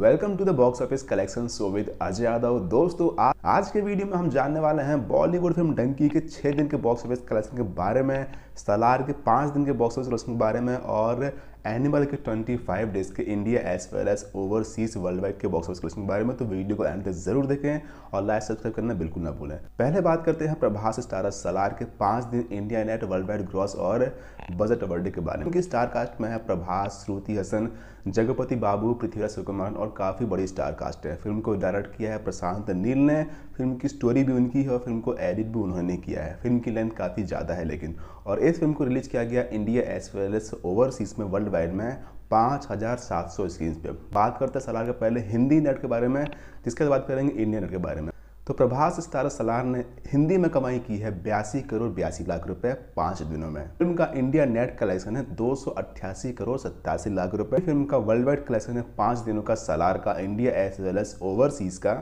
welcome to the box office collection show with Ajay Yadav दोस्तों आज के वीडियो में हम जानने वाले हैं बॉलीवुड फिल्म डंकी के छः दिन के बॉक्स ऑफिस कलेक्शन के बारे में सलार के पाँच दिन के बॉक्स ऑफिस कलेक्शन के बारे में और एनिमल के 25 डेज के India as well as overseas world wide के बॉक्स ऑफिस कलेक्शन के बारे में तो वीडियो को एंड तक जरूर देखें और लाइक सब्सक्राइब करना बिल्कुल ना भूलें पहले बात करते हैं प्रभास स्टार सलार के पाँच दिन India net world wide gross और बजट अवर्ड के बारे में उनकी स्टार कास्ट में है प्रभास श्रुति हसन जगपति बाबू पृथ्वीराज सुकुमारन और काफ़ी बड़ी स्टार कास्ट है फिल्म को डायरेक्ट किया है प्रशांत नील ने फिल्म की स्टोरी भी उनकी है और फिल्म को एडिट भी उन्होंने किया है फिल्म की लेंथ काफ़ी ज़्यादा है लेकिन और इस फिल्म को रिलीज़ किया गया India as well as overseas में वर्ल्ड वाइड में पाँच हज़ार सात सौ स्क्रीन पर बात करते हैं सलार के पहले हिंदी नेट के बारे में जिसके बात करेंगे इंडियन नेट के बारे में तो प्रभास स्टार सलार ने हिंदी में कमाई की है बयासी करोड़ बयासी लाख रुपए पाँच दिनों में फिल्म का इंडिया नेट कलेक्शन है दो करोड़ सत्तासी लाख रुपए फिल्म का वर्ल्ड वाइड कलेक्शन है पाँच दिनों का सलार का India as well as overseas का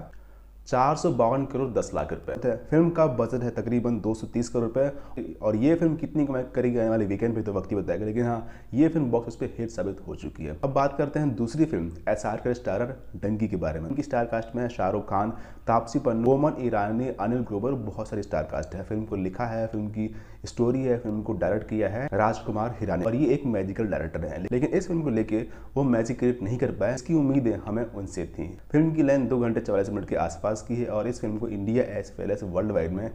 चार सौ बावन करोड़ दस लाख रुपए फिल्म का बजट है तकरीबन दो सौ तीस करोड़ रुपए और ये फिल्म कितनी कमाई करेगी आने वाले वीकेंड पे तो वक्त ही बताएगा लेकिन हाँ ये फिल्म बॉक्स पे हिट साबित हो चुकी है अब बात करते हैं दूसरी film S R K starrer Dunki के बारे में उनकी स्टार कास्ट में शाहरुख खान तापसी पन्न मोमन ईरानी अनिल ग्रोवर बहुत सारे स्टार कास्ट है फिल्म को लिखा है फिल्म की स्टोरी है फिल्म को डायरेक्ट किया है राजकुमार हिरानी और ये एक मैजिकल डायरेक्टर है लेकिन इस फिल्म को लेकर वो मैजिक क्रिएट नहीं कर पाए इसकी उम्मीदें हमें उनसे थी फिल्म की लाइन दो घंटे चवालीस मिनट के आसपास पास की है और इस फिल्म को India as well as world wide में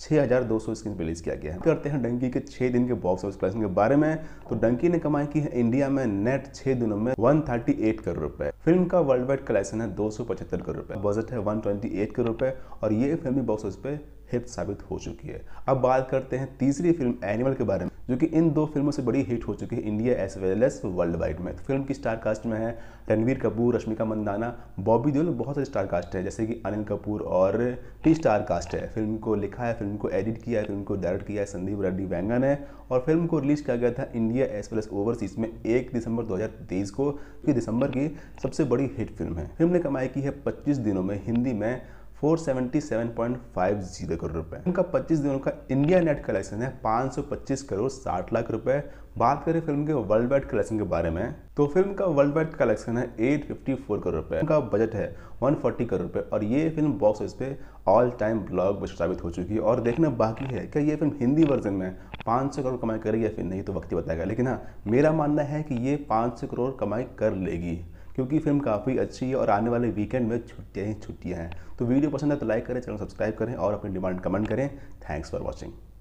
6,200 हज़ार दो सौ स्क्रीन रिलीज किया गया है करते हैं डंकी के छः दिन के बॉक्स ऑफिस कलेक्शन के बारे में तो डंकी ने कमाई की है इंडिया में नेट छः दिनों में 138 करोड़ रुपए फिल्म का वर्ल्ड वाइड कलेक्शन है दो सौ पचहत्तर करोड़ रुपए बजट है 128 करोड़ रुपए और ये फिल्म बॉक्स ऑफिस पे हिट साबित हो चुकी है अब बात करते हैं तीसरी फिल्म एनिमल के बारे में जो कि इन दो फिल्मों से बड़ी हिट हो चुकी है India as well as world wide में तो फिल्म की स्टार कास्ट में है रणवीर कपूर रश्मिका मंदाना बॉबी देओल बहुत सारे स्टार कास्ट हैं जैसे कि अनिल कपूर और टी स्टार कास्ट है फिल्म को लिखा है फिल्म को एडिट किया है फिल्म को डायरेक्ट किया है संदीप रेड्डी वैंगन है और फिल्म को रिलीज़ किया गया था India as well as overseas में एक दिसंबर तेईस को ये दिसंबर की सबसे बड़ी हिट फिल्म है फिल्म ने कमाई की है पच्चीस दिनों में हिंदी में 477.50 करोड़ रुपए उनका 25 दिनों का इंडिया नेट कलेक्शन है 525 करोड़ 60 लाख रुपए बात करें फिल्म के वर्ल्ड वाइड कलेक्शन के बारे में तो फिल्म का वर्ल्ड वाइड कलेक्शन है 854 करोड़ रुपए उनका बजट है 140 करोड़ रुपए और ये फिल्म बॉक्स ऑफिस पे ऑल टाइम ब्लॉक साबित हो चुकी है और देखना बाकी है क्या ये फिल्म हिंदी वर्जन में 500 करोड़ कमाई करेगी या फिर नहीं तो वक्त ही बताएगा लेकिन हाँ मेरा मानना है कि ये 500 करोड़ कमाई कर लेगी क्योंकि फिल्म काफ़ी अच्छी है और आने वाले वीकेंड में छुट्टियाँ ही छुट्टियाँ हैं तो वीडियो पसंद है तो लाइक करें चैनल सब्सक्राइब करें और अपनी डिमांड कमेंट करें थैंक्स फॉर वॉचिंग